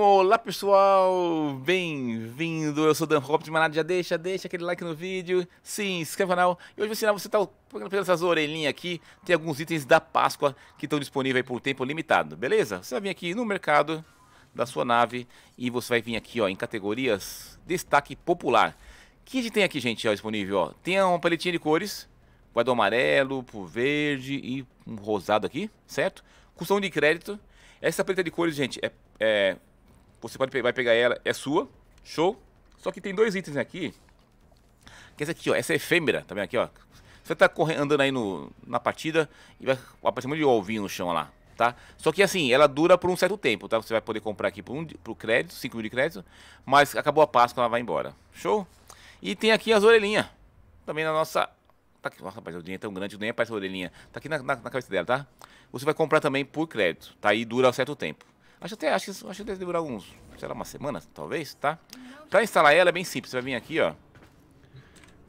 Olá pessoal, bem-vindo. Eu sou Dan Rob mas nada, já deixa, deixa aquele like no vídeo, se inscreve no canal. E hoje eu vou ensinar você a tá pegando essas orelhinhas aqui. Tem alguns itens da Páscoa que estão disponíveis por tempo limitado, beleza? Você vai vir aqui no mercado da sua nave e você vai vir aqui ó, em categorias destaque popular. O que a gente tem aqui, gente, ó, disponível? Ó? Tem uma paletinha de cores, vai do amarelo pro verde e um rosado aqui, certo? Custão de crédito. Essa paleta de cores, gente, é, é você pode vai pegar ela, é sua, show. Só que tem dois itens aqui, que essa aqui, ó, essa é efêmera, tá vendo aqui, ó. Você tá correndo, andando aí no, na partida e vai aparecer um monte de ovinho no chão lá, tá? Só que assim, ela dura por um certo tempo, tá? Você vai poder comprar aqui por, um, por crédito, 5 mil de crédito, mas acabou a Páscoa, ela vai embora, show? E tem aqui as orelhinhas, também na nossa Tá aqui, nossa, rapaz, o dinheiro é tão grande, nem aparece a orelhinha. Tá aqui na, na, na, cabeça dela, tá? Você vai comprar também por crédito, tá? E dura um certo tempo. Acho até, acho, acho que deve demorar uns, sei lá, uma semana, talvez, tá? Pra instalar ela é bem simples, você vai vir aqui, ó.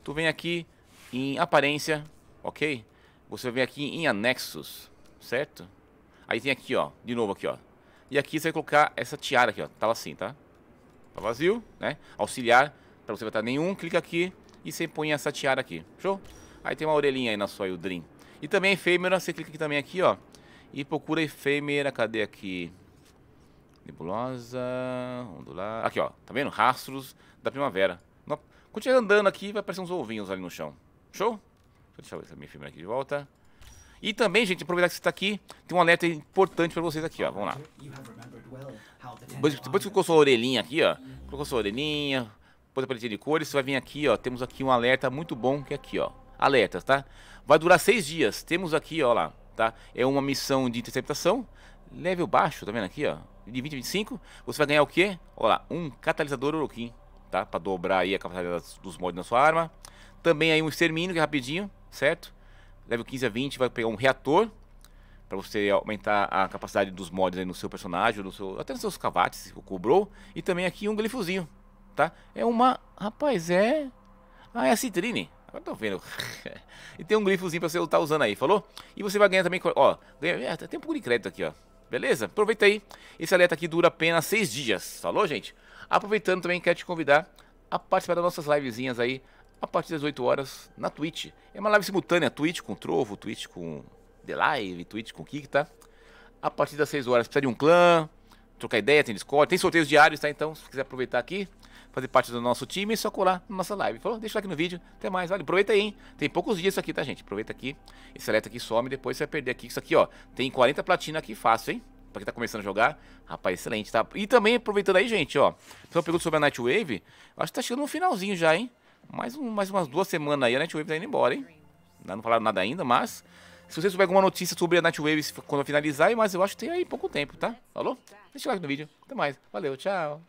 Tu vem aqui em aparência, ok? Você vai vir aqui em anexos, certo? Aí tem aqui, ó, de novo aqui, ó. E aqui você vai colocar essa tiara aqui, ó. Tava assim, tá? Tá vazio, né? Auxiliar, pra você botar nenhum, clica aqui e você põe essa tiara aqui, show? Aí tem uma orelhinha aí na sua Eldrin. E também é efêmera, você clica aqui também aqui, ó. E procura efêmera, cadê aqui? Nebulosa, ondular. Aqui, ó. Tá vendo? Rastros da primavera. Continua andando aqui vai aparecer uns ovinhos ali no chão. Show? Deixa eu deixar minha filme aqui de volta. E também, gente, aproveitar que você está aqui, tem um alerta importante para vocês aqui, ó. Vamos lá. Depois, depois que colocou sua orelhinha aqui, ó. Colocou sua orelhinha, pôs a paletinha de cores, você vai vir aqui, ó. Temos aqui um alerta muito bom que é aqui, ó. Alertas, tá? Vai durar seis dias. Temos aqui, ó lá, tá? É uma missão de interceptação. Level baixo, tá vendo aqui, ó? de 20 a 25, você vai ganhar o quê? Olha lá, um catalisador Oroquim, tá? Para dobrar aí a capacidade dos mods na sua arma. Também aí um extermínio, que é rapidinho, certo? Level 15 a 20 vai pegar um reator, para você aumentar a capacidade dos mods no seu personagem, no seu, até nos seus cavates, se cobrou. E também aqui um glifozinho, tá? É uma... rapaz, é... Ah, é a citrine. Agora tô vendo. e tem um glifozinho para você estar usando aí, falou? E você vai ganhar também, ó, ganha, é, tem um pouco de crédito aqui, ó. Beleza? Aproveita aí. Esse alerta aqui dura apenas seis dias. Falou, gente? Aproveitando também, quero te convidar a participar das nossas livezinhas aí a partir das 8 horas na Twitch. É uma live simultânea, Twitch com Trovo, Twitch com The Live, Twitch com Kik, tá? A partir das 6 horas precisa de um clã, trocar ideia, tem Discord, tem sorteios diários, tá? Então, se quiser aproveitar aqui, fazer parte do nosso time, e só colar na nossa live. Falou? Deixa o like no vídeo, até mais, vale, aproveita aí, hein? Tem poucos dias isso aqui, tá, gente? Aproveita aqui, esse alerta aqui some, depois você vai perder aqui, isso aqui, ó, tem 40 platina aqui fácil, hein? Pra quem tá começando a jogar, rapaz, excelente, tá? E também, aproveitando aí, gente, ó, pessoal pergunta sobre a Nightwave, acho que tá chegando no finalzinho já, hein? Mais, um, mais umas duas semanas aí, a Nightwave tá indo embora, hein? Não falaram nada ainda, mas... Se você souber alguma notícia sobre a Nightwave quando finalizar, mas eu acho que tem aí pouco tempo, tá? Falou? Deixa o like no vídeo. Até mais. Valeu, tchau.